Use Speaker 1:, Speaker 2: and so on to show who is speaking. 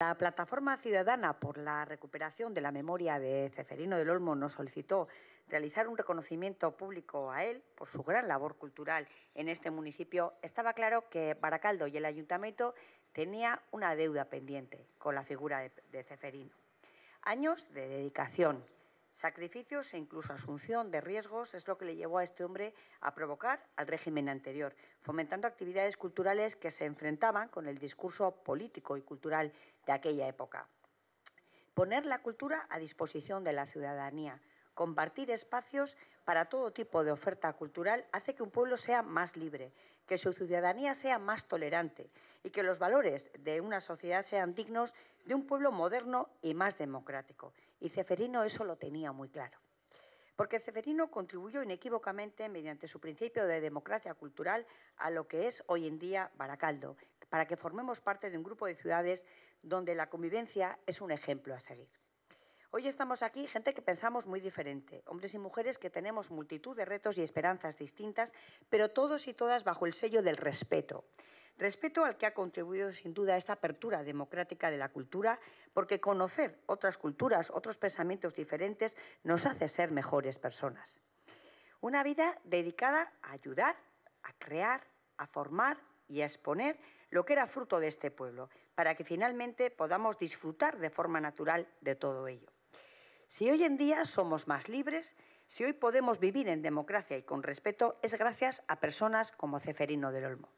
Speaker 1: La Plataforma Ciudadana por la Recuperación de la Memoria de Ceferino del Olmo nos solicitó realizar un reconocimiento público a él por su gran labor cultural en este municipio. Estaba claro que Baracaldo y el ayuntamiento tenía una deuda pendiente con la figura de, Ceferino. Años de dedicación, Sacrificios e incluso asunción de riesgos es lo que le llevó a este hombre a provocar al régimen anterior, fomentando actividades culturales que se enfrentaban con el discurso político y cultural de aquella época. Poner la cultura a disposición de la ciudadanía, Compartir espacios para todo tipo de oferta cultural hace que un pueblo sea más libre, que su ciudadanía sea más tolerante y que los valores de una sociedad sean dignos de un pueblo moderno y más democrático. Y Ceferino eso lo tenía muy claro. Porque Ceferino contribuyó inequívocamente, mediante su principio de democracia cultural, a lo que es hoy en día Baracaldo, para que formemos parte de un grupo de ciudades donde la convivencia es un ejemplo a seguir. Hoy estamos aquí gente que pensamos muy diferente, hombres y mujeres que tenemos multitud de retos y esperanzas distintas, pero todos y todas bajo el sello del respeto. Respeto al que ha contribuido sin duda esta apertura democrática de la cultura, porque conocer otras culturas, otros pensamientos diferentes, nos hace ser mejores personas. Una vida dedicada a ayudar, a crear, a formar y a exponer lo que era fruto de este pueblo, para que finalmente podamos disfrutar de forma natural de todo ello. Si hoy en día somos más libres, si hoy podemos vivir en democracia y con respeto, es gracias a personas como Ceferino del Olmo.